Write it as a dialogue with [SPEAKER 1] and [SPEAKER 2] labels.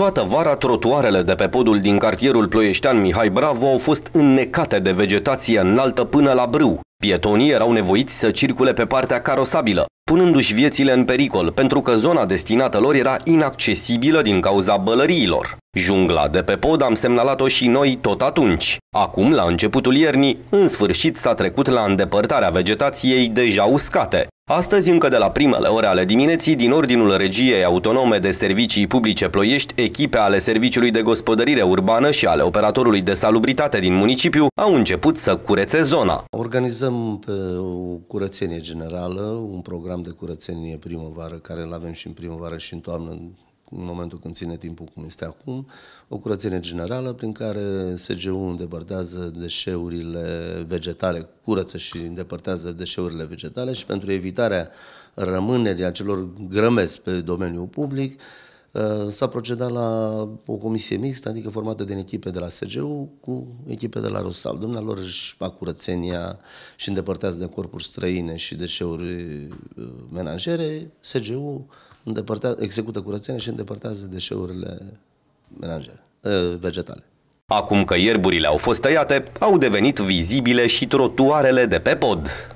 [SPEAKER 1] Toată vara, trotuarele de pe podul din cartierul ploieștean Mihai Bravo au fost înnecate de vegetație înaltă până la brâu. Pietonii erau nevoiți să circule pe partea carosabilă, punându-și viețile în pericol, pentru că zona destinată lor era inaccesibilă din cauza bălăriilor. Jungla de pe pod am semnalat-o și noi tot atunci. Acum, la începutul iernii, în sfârșit s-a trecut la îndepărtarea vegetației deja uscate, Astăzi, încă de la primele ore ale dimineții, din Ordinul Regiei Autonome de Servicii Publice Ploiești, echipe ale Serviciului de Gospodărire Urbană și ale operatorului de salubritate din municipiu au început să curețe zona.
[SPEAKER 2] Organizăm pe o curățenie generală, un program de curățenie primăvară, care îl avem și în primăvară și în toamnă, în momentul când ține timpul cum este acum, o curățenie generală prin care SGU îndepărtează deșeurile vegetale, curăță și îndepărtează deșeurile vegetale și pentru evitarea rămânerii acelor grămezi pe domeniul public, Uh, s-a procedat la o comisie mixtă, adică formată din echipe de la SGU cu echipe de la Rosal. Dumnealor își fac curățenia și îndepărtează de corpuri străine și deșeuri uh, menajere. SGU execută curățenia și îndepărtează deșeurile
[SPEAKER 1] menajere, uh, vegetale. Acum că ierburile au fost tăiate, au devenit vizibile și trotuarele de pe pod.